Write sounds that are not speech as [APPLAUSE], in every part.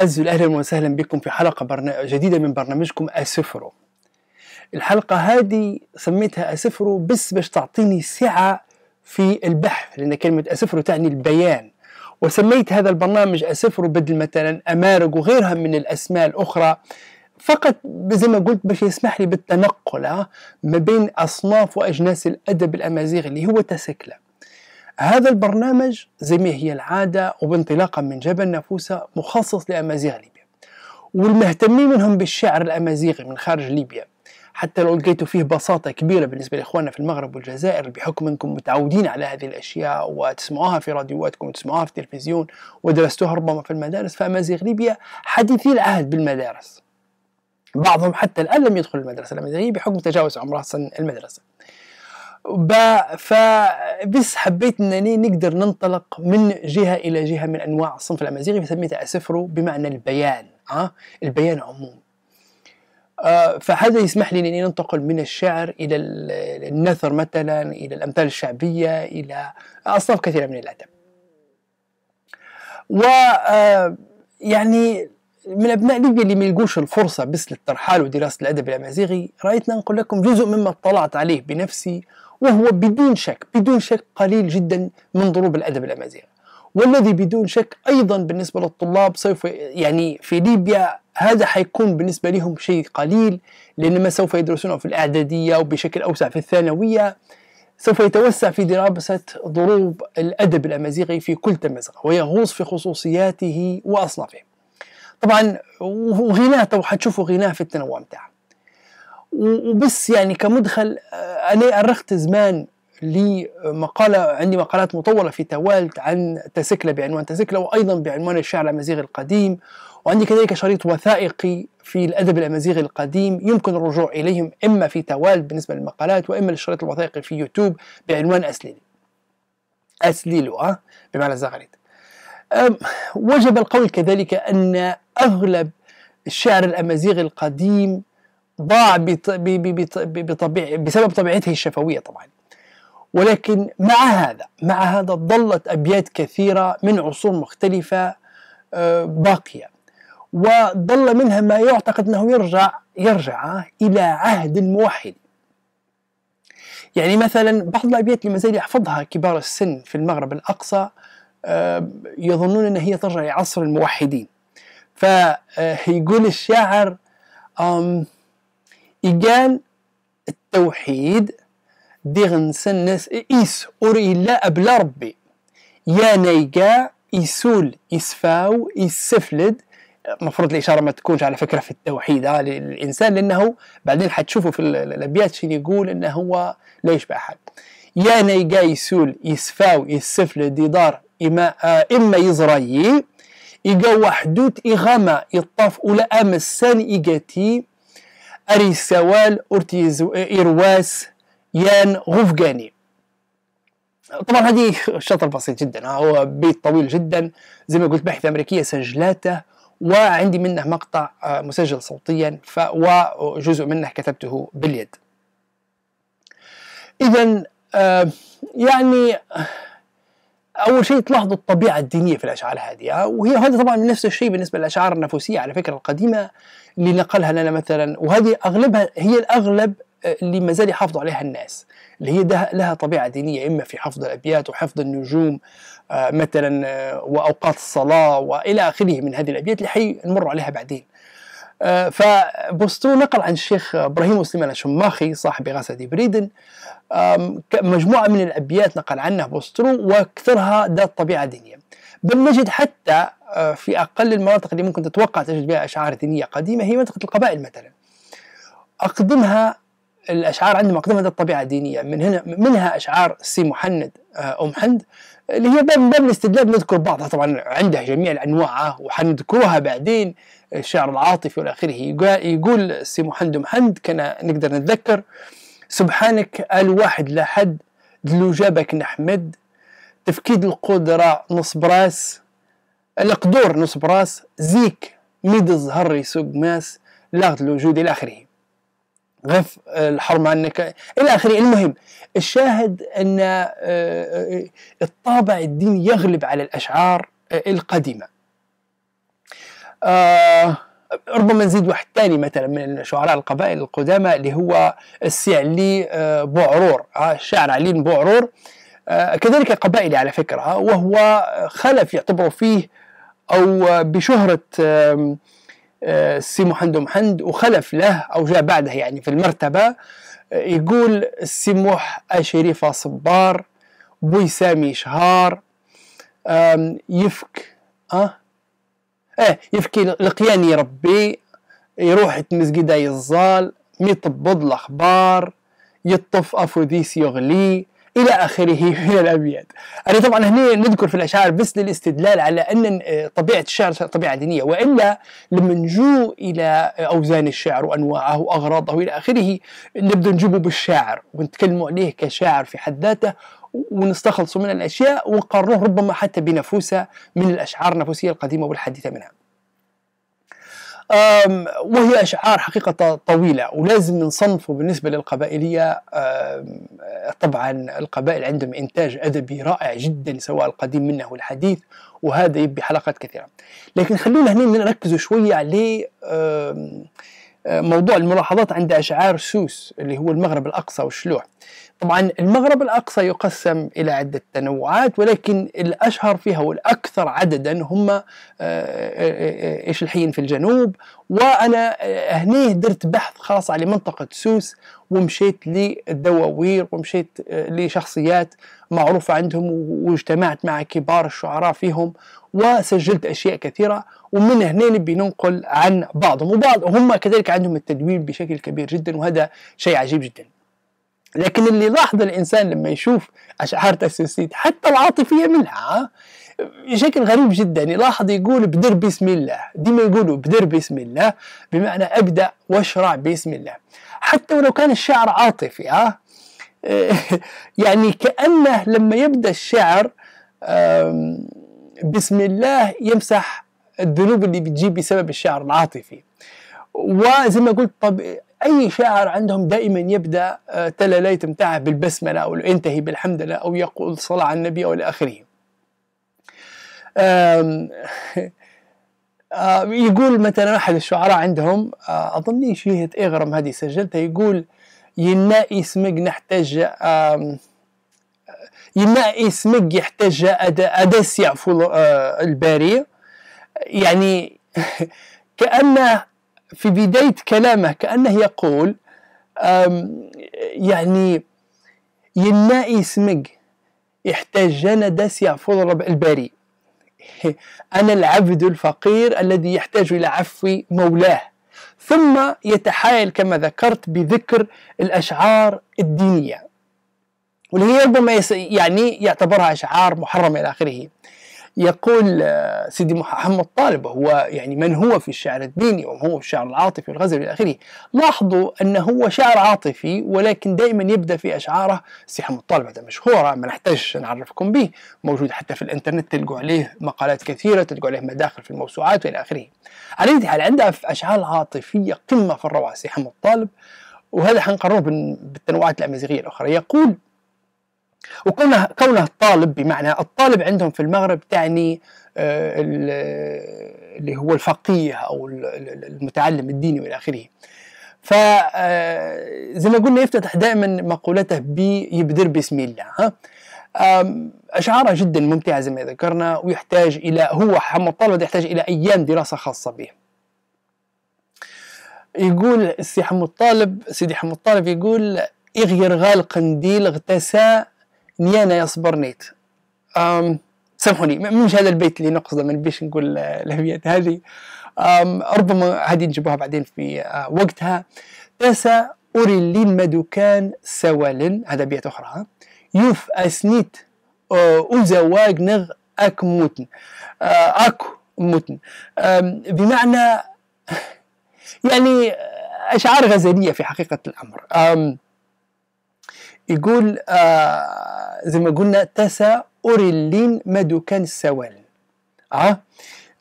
أزل أهلا وسهلا بكم في حلقة برنا... جديدة من برنامجكم أسفرو الحلقة هذه سميتها أسفرو بس باش تعطيني سعة في البحث لأن كلمة أسفرو تعني البيان وسميت هذا البرنامج أسفرو بدل مثلا أمارق وغيرها من الأسماء الأخرى فقط زي ما قلت باش يسمح لي بالتنقل ما بين أصناف وأجناس الأدب الأمازيغي اللي هو تسكلم هذا البرنامج زي ما هي العادة وبانطلاقا من جبل نافوسة مخصص لأمازيغ ليبيا والمهتمين منهم بالشعر الأمازيغي من خارج ليبيا حتى لو لقيتوا فيه بساطة كبيرة بالنسبة لإخواننا في المغرب والجزائر بحكم أنكم متعودين على هذه الأشياء وتسمعوها في راديواتكم وتسمعوها في التلفزيون ودرستوها ربما في المدارس فأمازيغ ليبيا حديثي العهد بالمدارس بعضهم حتى الآن لم يدخل المدرسة الأمازيغية بحكم تجاوز عمرها سن المدرسة فبس حبيت انني نقدر ننطلق من جهه الى جهه من انواع الصنف الامازيغي فسميتها اسفرو بمعنى البيان أه؟ البيان عموم أه فهذا يسمح لي انني ننتقل من الشعر الى النثر مثلا الى الامثال الشعبيه الى اصناف كثيره من الادب و آه، يعني من ابناء ليبيا اللي ما يلقوش الفرصه بس للترحال ودراسه الادب الامازيغي رايت نقول لكم جزء مما اطلعت عليه بنفسي وهو بدون شك بدون شك قليل جدا من ضروب الأدب الأمازيغي والذي بدون شك أيضا بالنسبة للطلاب سوف يعني في ليبيا هذا حيكون بالنسبة لهم شيء قليل لأن ما سوف يدرسونه في الإعدادية وبشكل أوسع في الثانوية سوف يتوسع في دراسة ضروب الأدب الأمازيغي في كل تمزق ويغوص في خصوصياته وأصنافه طبعا وغناه تو حتشوفوا غناه في التنوع متاعه وبس يعني كمدخل آه، انا ارخت زمان لمقالة عندي مقالات مطولة في توالت عن تسكلة بعنوان تسكلة وأيضا بعنوان الشعر الأمازيغي القديم وعندي كذلك شريط وثائقي في الأدب الأمازيغي القديم يمكن الرجوع إليهم إما في توالت بالنسبة للمقالات وإما للشريط الوثائقي في يوتيوب بعنوان أسليلي أسليلو أه بمعنى زغريت وجب القول كذلك أن أغلب الشعر الأمازيغي القديم ضاع بسبب طبيعته الشفويه طبعا ولكن مع هذا مع هذا ظلت ابيات كثيره من عصور مختلفه آه، باقيه وظل منها ما يعتقد انه يرجع يرجع الى عهد الموحد يعني مثلا بعض الابيات اللي مازال يحفظها كبار السن في المغرب الاقصى آه، يظنون ان هي ترجع لعصر الموحدين فيقول آه، الشاعر أم إيجال التوحيد ديغن سنس إيس أري لا أبلا ربي يا نيجا يسول يسفاو يسفلد المفروض الإشارة ما تكونش على فكرة في التوحيد ها آه، للإنسان لأنه بعدين حتشوفوا في الأبيات شين يقول أنه هو لا يشبع أحد يا نيجا يسول يسفاو يسفلد يدار إما, آه إما يزري إيجا وحدوت إغاما يطاف ولا أمسان إيقاتي أري سوال أرتيز إيرواس يان غوفغاني طبعا هذه شطر بسيط جدا هو بيت طويل جدا زي ما قلت باحثة أمريكية سجلاته وعندي منه مقطع آه، مسجل صوتيا ف وجزء منه كتبته باليد إذا آه، يعني اول شيء تلاحظوا الطبيعه الدينيه في الاشعار هذه آه، وهي هذا طبعا نفس الشيء بالنسبه للاشعار النفوسيه على فكره القديمه اللي نقلها لنا مثلا وهذه اغلبها هي الاغلب آه، اللي ما زال يحافظوا عليها الناس اللي هي ده لها طبيعه دينيه اما في حفظ الابيات وحفظ النجوم آه، مثلا واوقات الصلاه والى اخره من هذه الابيات اللي حنمر عليها بعدين آه، فبوستو نقل عن الشيخ ابراهيم سليمان الشماخي صاحب غاسة بريدن مجموعه من الابيات نقل عنها بوسترو واكثرها ذات طبيعه دينيه بل نجد حتى آه، في اقل المناطق اللي ممكن تتوقع تجد بها اشعار دينيه قديمه هي منطقه القبائل مثلا اقدمها الاشعار عندهم اقدمها ذات طبيعه دينيه من هنا منها اشعار سي محند آه، ام حند اللي هي باب من باب الاستدلال نذكر بعضها طبعا عندها جميع الأنواع وحنذكرها بعدين الشعر العاطفي والى اخره يقول سي محمد محمد كان نقدر نتذكر سبحانك الواحد لا حد دلو جابك نحمد تفكيد القدرة نص براس القدور نص براس زيك ميد الزهر يسوق ماس لغد الوجود الى اخره غف الحرم عنك الى اخره المهم الشاهد ان آه، آه، آه، الطابع الديني يغلب على الاشعار القديمه آه ربما نزيد واحد ثاني مثلا من شعراء القبائل القدامى اللي هو السي علي آه بوعرور آه الشاعر علي بوعرور آه كذلك قبائلي على فكرة آه، وهو خلف يعتبروا فيه أو بشهرة السي محمد محمد وخلف له أو جاء بعده يعني في المرتبة آه، يقول السموح الشريفة صبار صبار بويسامي شهار يفك أه اه يفكي لقياني ربي يروح يتمزقي داي الزال ميطبض الاخبار يطف افوديس يغلي الى اخره [LAUGHS] من الابيات. انا طبعا هنا نذكر في الاشعار بس للاستدلال على ان آه، طبيعه الشعر طبيعه دينيه والا لما نجو الى آه، اوزان الشعر وانواعه واغراضه الى اخره نبدا نجيبه بالشاعر ونتكلموا عليه كشاعر في حد ذاته ونستخلصوا من الأشياء ونقارنوه ربما حتى بنفوسة من الأشعار النفوسية القديمة والحديثة منها وهي أشعار حقيقة طويلة ولازم نصنفه بالنسبة للقبائلية طبعا القبائل عندهم إنتاج أدبي رائع جدا سواء القديم منه والحديث وهذا يبي حلقات كثيرة لكن خلونا هنا نركزوا شوية على موضوع الملاحظات عند أشعار سوس اللي هو المغرب الأقصى والشلوح طبعا المغرب الأقصى يقسم إلى عدة تنوعات ولكن الأشهر فيها والأكثر عددا هم آه، آه، آه، إيش الحين في الجنوب وأنا هني درت بحث خاص على منطقة سوس ومشيت للدواوير ومشيت لشخصيات معروفة عندهم واجتمعت مع كبار الشعراء فيهم وسجلت أشياء كثيرة ومن هنا نبي ننقل عن بعضهم وبعض هم كذلك عندهم التدوين بشكل كبير جدا وهذا شيء عجيب جدا لكن اللي لاحظ الانسان لما يشوف اشعار تسوسيد حتى العاطفيه منها بشكل غريب جدا يلاحظ يقول بدر بسم الله ديما يقولوا بدر بسم الله بمعنى ابدا واشرع بسم الله حتى ولو كان الشعر عاطفي ها [LAUGHS] يعني كانه لما يبدا الشعر بسم الله يمسح الذنوب اللي بتجي بسبب الشعر العاطفي وزي ما قلت طب اي شاعر عندهم دائما يبدا آه، تلاليت ليت متاعه بالبسمله او ينتهي بالحمد لله او يقول صلاه على النبي او لاخره اخره [LAUGHS] آه، يقول مثلا احد الشعراء عندهم آه، اظني شيهة اغرم هذه سجلتها يقول ينا اسمك نحتاج ينا اسمك يحتاج ادس يعفو الباري يعني [LAUGHS] كانه في بداية كلامه كأنه يقول يعني ينا اسمك يحتاج دس يعفو الرب الباري [LAUGHS] أنا العبد الفقير الذي يحتاج إلى عفو مولاه ثم يتحايل كما ذكرت بذكر الأشعار الدينية واللي هي ربما يعني يعتبرها أشعار محرمة إلى آخره يقول آه، سيدي محمد طالب هو يعني من هو في الشعر الديني وهو في الشعر العاطفي والغزل إلى آخره لاحظوا أنه هو شعر عاطفي ولكن دائما يبدأ في أشعاره سيدي محمد طالب هذا مشهورة آه، ما نحتاجش نعرفكم به موجود حتى في الإنترنت تلقوا عليه مقالات كثيرة تلقوا عليه مداخل في الموسوعات وإلى آخره على أي حال عندها في أشعار عاطفية قمة في الروعة سيدي محمد طالب وهذا حنقرره بالتنوعات الأمازيغية الأخرى يقول وكونه كونه طالب بمعنى الطالب عندهم في المغرب تعني آه، اللي هو الفقيه او المتعلم الديني والى اخره. ف آه، زي ما قلنا يفتتح دائما مقولته بيبدر بسم الله ها اشعاره جدا ممتعه زي ما ذكرنا ويحتاج الى هو حمد الطالب يحتاج الى ايام دراسه خاصه به. يقول السي حمود طالب سيدي حمود طالب يقول اغير غال قنديل اغتسى نيانا يصبر نيت أم سامحوني مش هذا البيت اللي نقصده من نبيش نقول [LAUGHS] الابيات هذه أم ربما هذه نجيبوها بعدين في آه، وقتها تاسا اوري لين مدوكان سوالن هذا بيت أخرى يوف أسنيت أوزواج نغ أك موتن آه، أك موتن بمعنى [LAUGHS] يعني آه، أشعار غزلية في حقيقة الأمر يقول آه زي ما قلنا تسا أوريلين كان السوال آه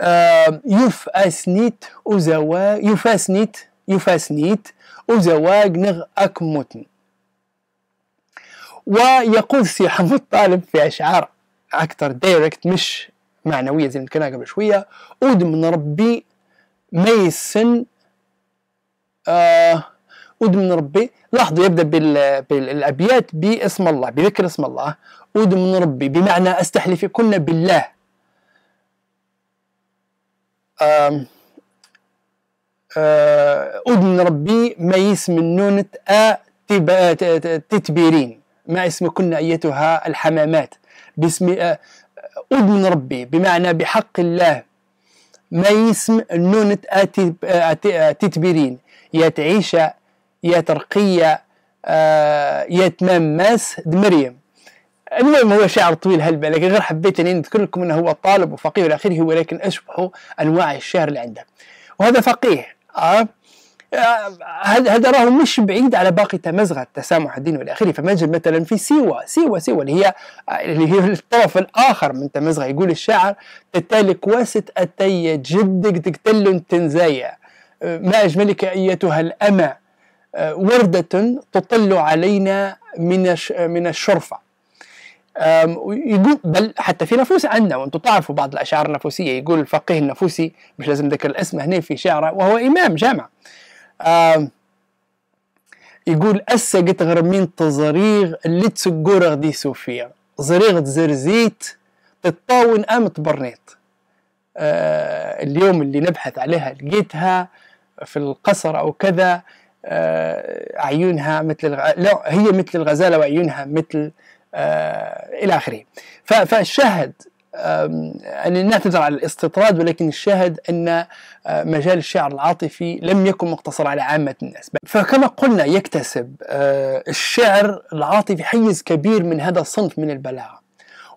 آه يفاسنيت وزواج يفاسنيت يفاسنيت وزواج نغ أكموتن ويقول سي حمود طالب في أشعار أكثر دايركت مش معنوية زي ما كنا قبل شوية أود من ربي ميسن آه من ربي لاحظوا يبدا بالابيات باسم الله بذكر اسم الله من ربي بمعنى استحلفكن بالله آم أذن آه، ربي ما يسم النون تتبيرين ما اسمكن أيتها الحمامات باسم أذن آه، ربي بمعنى بحق الله ما يسم النون تتبيرين تعيشة يا ترقية آه، تمام يتممس دمريم المهم هو شعر طويل هلبة لكن غير حبيت أني نذكر لكم أنه هو طالب وفقيه إلى آخره ولكن أشبه أنواع الشعر اللي عنده وهذا فقيه آه, آه، هذا راه مش بعيد على باقي تمزغة التسامح الديني والى اخره فمجد مثلا في سيوة سيوة سيوة اللي هي اللي هي الطرف الاخر من تمزغة يقول الشاعر تتالي كواسة اتي جدك تقتل تنزايا ما اجملك ايتها الاما آه، وردة تطل علينا من من الشرفة يقول بل حتى في نفوس عندنا وانتم تعرفوا بعض الاشعار النفوسيه يقول الفقيه النفوسي مش لازم ذكر الاسم هنا في شعره وهو امام جامع يقول أسا قد غرمين تزريغ اللي تسقور دي سوفيا زريغ زرزيت تطاون أم تبرنيت آه، اليوم اللي نبحث عليها لقيتها في القصر أو كذا آه، عيونها مثل الغ... آه، لا هي مثل الغزالة وعيونها مثل آه، إلى آخره فالشاهد أن نعتذر على الاستطراد ولكن الشاهد أن مجال الشعر العاطفي لم يكن مقتصر على عامة الناس فكما قلنا يكتسب الشعر العاطفي حيز كبير من هذا الصنف من البلاغة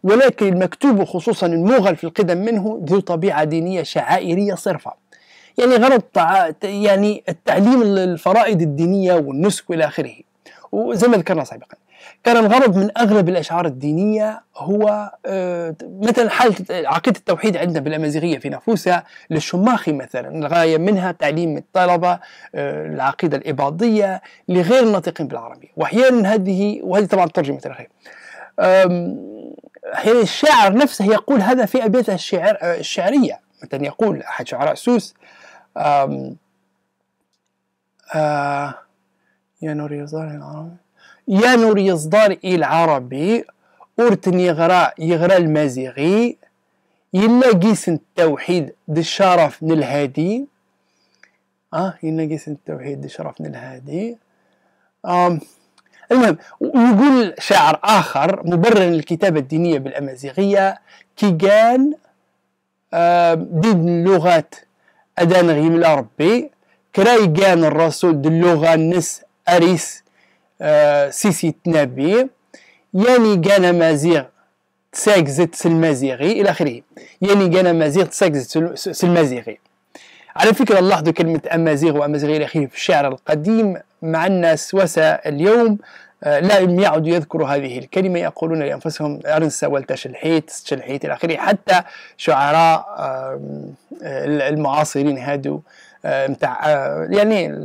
ولكن المكتوب خصوصا الموغل في القدم منه ذو طبيعة دينية شعائرية صرفة يعني غرض يعني التعليم الفرائض الدينية والنسك وإلى آخره وزي ما ذكرنا سابقا كان الغرض من أغلب الأشعار الدينية هو آه، مثلا حالة عقيدة التوحيد عندنا بالأمازيغية في نفوسها للشماخي مثلا الغاية منها تعليم الطلبة آه، العقيدة الإباضية لغير الناطقين بالعربية وأحيانا هذه وهذه طبعا ترجمة الأخير أحيانا يعني الشاعر نفسه يقول هذا في أبياته الشعر آه، الشعرية مثلا يقول أحد شعراء سوس um, uh, يا نور يصدر العربي يا نور يصدر العربي أورتن يغرى يغرى المزيغي يلا قيسن التوحيد دي الشرف الهادي اه يلا قيسن التوحيد دي الشرف الهادي آه. المهم ويقول شاعر آخر مبرر الكتابة الدينية بالأمازيغية كيغان آه دي اللغات أدان غيملا ربي كرايقان الرسول دلوغا نس أريس آه، سيسي تنبي يعني كان مازيغ تساكزت سلمازيغي إلى آخره يعني كان مازيغ تساكزت سلمازيغي على فكرة لاحظوا كلمة أمازيغ وأمازيغي إلى آخره في الشعر القديم مع الناس وسا اليوم آه، لم يعد يذكر هذه الكلمة يقولون لأنفسهم أرنسا والتشلحيت الحيت الحيت إلى آخره حتى شعراء آه، المعاصرين هادو متاع آه، يعني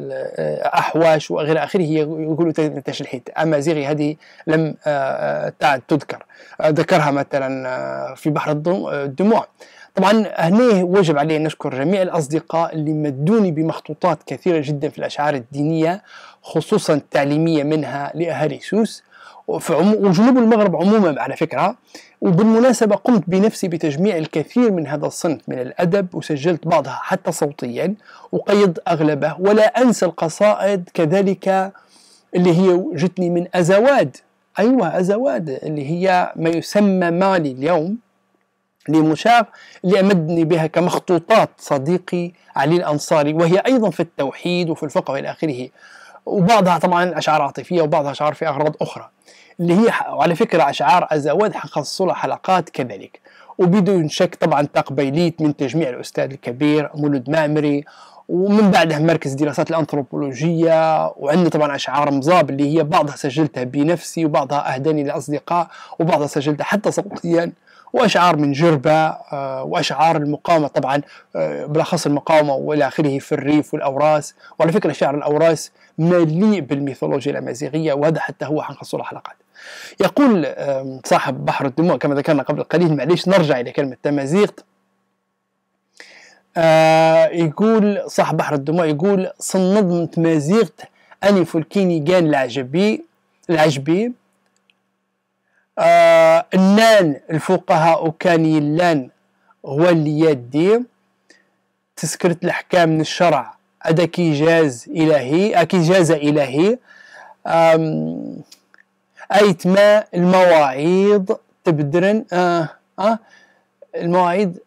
أحواش وغير آخره يقولوا تش الحيت أمازيغي هذه لم تعد تذكر ذكرها مثلا في بحر الدموع طبعا هنا وجب علي ان اشكر جميع الاصدقاء اللي مدوني بمخطوطات كثيره جدا في الاشعار الدينيه خصوصا التعليميه منها سوس وجنوب المغرب عموما على فكره وبالمناسبه قمت بنفسي بتجميع الكثير من هذا الصنف من الادب وسجلت بعضها حتى صوتيا وقيد اغلبه ولا انسى القصائد كذلك اللي هي جتني من ازواد ايوه ازواد اللي هي ما يسمى مالي اليوم لمشاف اللي أمدني بها كمخطوطات صديقي علي الأنصاري وهي أيضا في التوحيد وفي الفقه وإلى آخره وبعضها طبعا أشعار عاطفية وبعضها أشعار في أغراض أخرى اللي هي على فكرة أشعار أزواد حخصص لها حلقات كذلك وبدون شك طبعا تقبيليت من تجميع الأستاذ الكبير مولود مامري ومن بعدها مركز دراسات الأنثروبولوجية وعندنا طبعا أشعار مزاب اللي هي بعضها سجلتها بنفسي وبعضها أهداني لأصدقاء وبعضها سجلتها حتى صوتيا واشعار من جربه آه، واشعار المقاومه طبعا آه، بالاخص المقاومه والى اخره في الريف والاوراس وعلى فكره شعر الاوراس مليء بالميثولوجيا الامازيغيه وهذا حتى هو حنخصه الحلقات يقول صاحب بحر الدموع كما ذكرنا قبل قليل معليش نرجع الى كلمه تمازيغت آه، يقول صاحب بحر الدموع يقول صندمت مازيغت اني فلكيني كان العجبي العجبي آه الفقهاء كان يلان هو اللي يدي تسكرت الأحكام من الشرع هذا جاز إلهي آه، جاز إلهي أيتما المواعيد تبدرن آه آه المواعيد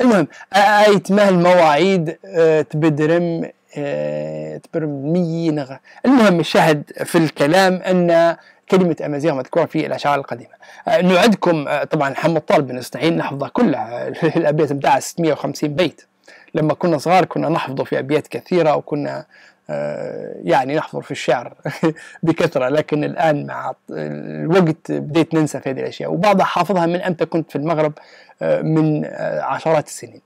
المهم آه، أيتما المواعيد آه، تبدرن آه، تبرمينغ المهم الشاهد في الكلام أن كلمة أمازيغ مذكورة في الأشعار القديمة آه، نعدكم آه، طبعا محمد طالب بن إسماعيل نحفظها كلها [LAUGHS] الأبيات بتاع 650 بيت لما كنا صغار كنا نحفظه في أبيات كثيرة وكنا يعني نحفظ في الشعر [LAUGHS] بكثرة لكن الآن مع الوقت بديت ننسى في هذه الأشياء وبعضها حافظها من أمتى كنت في المغرب من عشرات السنين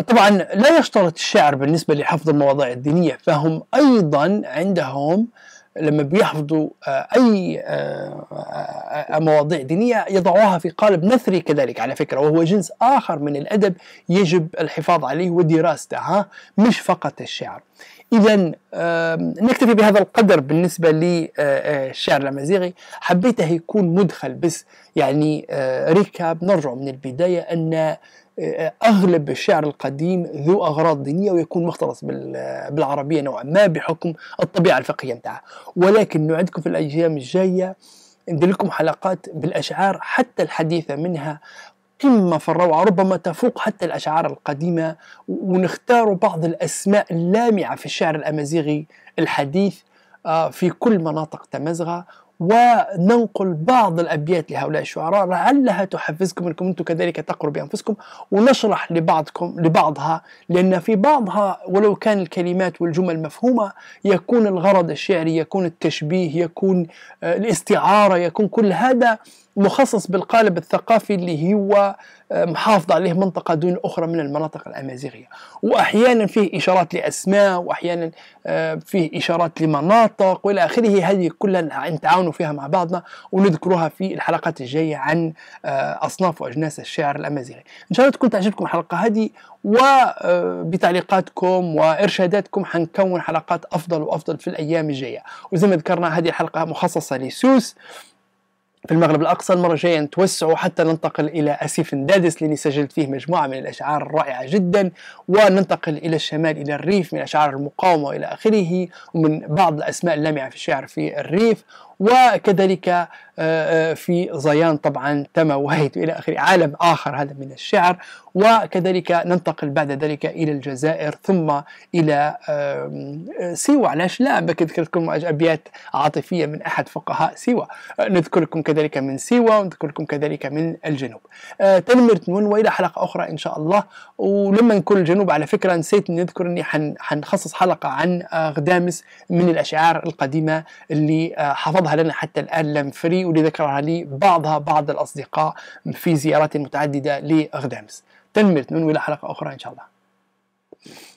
طبعا لا يشترط الشعر بالنسبة لحفظ المواضيع الدينية فهم أيضا عندهم لما بيحفظوا آه، أي آه، آه، مواضيع دينية يضعوها في قالب نثري كذلك على فكرة وهو جنس آخر من الأدب يجب الحفاظ عليه ودراسته ها مش فقط الشعر إذا نكتفي بهذا القدر بالنسبة للشعر الأمازيغي حبيته يكون مدخل بس يعني ريكاب نرجع من البداية أن اغلب الشعر القديم ذو اغراض دينيه ويكون مختلط بالعربيه نوعا ما بحكم الطبيعه الفقهيه نتاعها ولكن نوعدكم في الايام الجايه ندير لكم حلقات بالاشعار حتى الحديثه منها قمة في الروعة ربما تفوق حتى الأشعار القديمة ونختار بعض الأسماء اللامعة في الشعر الأمازيغي الحديث آه، في كل مناطق تمزغة وننقل بعض الأبيات لهؤلاء الشعراء لعلها تحفزكم أنكم أنتم كذلك تقروا بأنفسكم ونشرح لبعضكم لبعضها لأن في بعضها ولو كان الكلمات والجمل مفهومة يكون الغرض الشعري يكون التشبيه يكون آه، الاستعارة يكون كل هذا مخصص بالقالب الثقافي اللي هو آه، محافظ عليه منطقة دون أخرى من المناطق الأمازيغية وأحيانا فيه إشارات لأسماء وأحيانا آه، فيه إشارات لمناطق وإلى آخره هذه كلها نتعاونوا فيها مع بعضنا ونذكرها في الحلقات الجاية عن آه، أصناف وأجناس الشعر الأمازيغي إن شاء الله تكون تعجبكم الحلقة هذه وبتعليقاتكم وإرشاداتكم حنكون حلقات أفضل وأفضل في الأيام الجاية وزي ما ذكرنا هذه الحلقة مخصصة لسوس في المغرب الأقصى المرة الجاية نتوسع حتى ننتقل إلى أسيف دادس لاني سجلت فيه مجموعة من الأشعار الرائعة جدا وننتقل إلى الشمال إلى الريف من أشعار المقاومة إلى آخره ومن بعض الأسماء اللامعة في الشعر في الريف وكذلك آه، آه، في زيان طبعا تما وهيت إلى آخره عالم آخر هذا من الشعر وكذلك ننتقل بعد ذلك إلى الجزائر ثم إلى سيوة علاش لا بذكر لكم أبيات عاطفية من أحد فقهاء سيوة آه، نذكر لكم كذلك من سيوة ونذكر لكم كذلك من الجنوب تنمر تمون وإلى حلقة أخرى إن شاء الله ولما نكون الجنوب على فكرة نسيت نذكر أني حنخصص حلقة عن غدامس من الأشعار القديمة اللي حفظ بعضها لنا حتى الآن لم فري ولذكرها لي بعضها بعض الأصدقاء في زيارات متعددة لغدامس تنمر ننوي إلى حلقة أخرى إن شاء الله